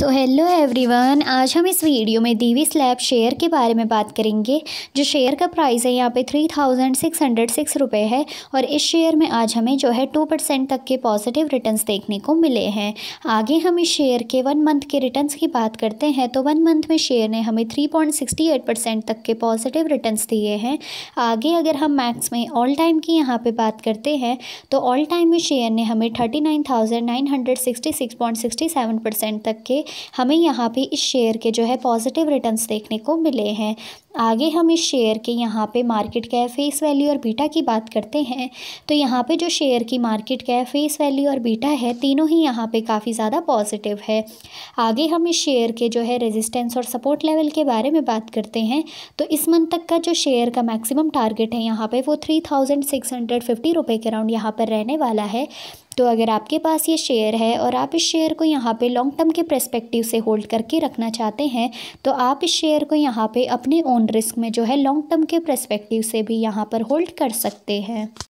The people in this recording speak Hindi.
सो हेलो एवरीवन आज हम इस वीडियो में दीवी स्लैब शेयर के बारे में बात करेंगे जो शेयर का प्राइस है यहाँ पे three thousand six hundred six रुपये है और इस शेयर में आज हमें जो है टू परसेंट तक के पॉजिटिव रिटर्न्स देखने को मिले हैं आगे हम इस शेयर के वन मंथ के रिटर्न्स की बात करते हैं तो वन मंथ में शेयर ने हमें three point sixty eight percent तक के पॉजिटिव रिटर्न्स दिए हैं आगे अगर हम मैक्स में ऑल टाइम की यहाँ पर बात करते हैं तो ऑल टाइम में शेयर ने हमें thirty nine thousand nine hundred sixty six point sixty seven percent तक के हमें यहाँ पे इस शेयर के जो है पॉजिटिव रिटर्न्स देखने को मिले हैं आगे हम इस शेयर के यहाँ पे मार्केट कैप फेस वैल्यू और बीटा की बात करते हैं तो यहाँ पे जो शेयर की मार्केट कैप फेस वैल्यू और बीटा है तीनों ही यहाँ पे काफ़ी ज़्यादा पॉजिटिव है आगे हम इस शेयर के जो है रेजिस्टेंस और सपोर्ट लेवल के बारे में बात करते हैं तो इस मंथ तक का जो शेयर का मैक्सिमम टारगेट है यहाँ पर वो three thousand six hundred fifty रुपये के अराउंड यहाँ पर रहने वाला है तो अगर आपके पास ये शेयर है और आप इस शेयर को यहाँ पे लॉन्ग टर्म के प्रस्पेक्टिव से होल्ड करके रखना चाहते हैं तो आप इस शेयर को यहाँ पे अपने ओन रिस्क में जो है लॉन्ग टर्म के प्रस्पेक्टिव से भी यहाँ पर होल्ड कर सकते हैं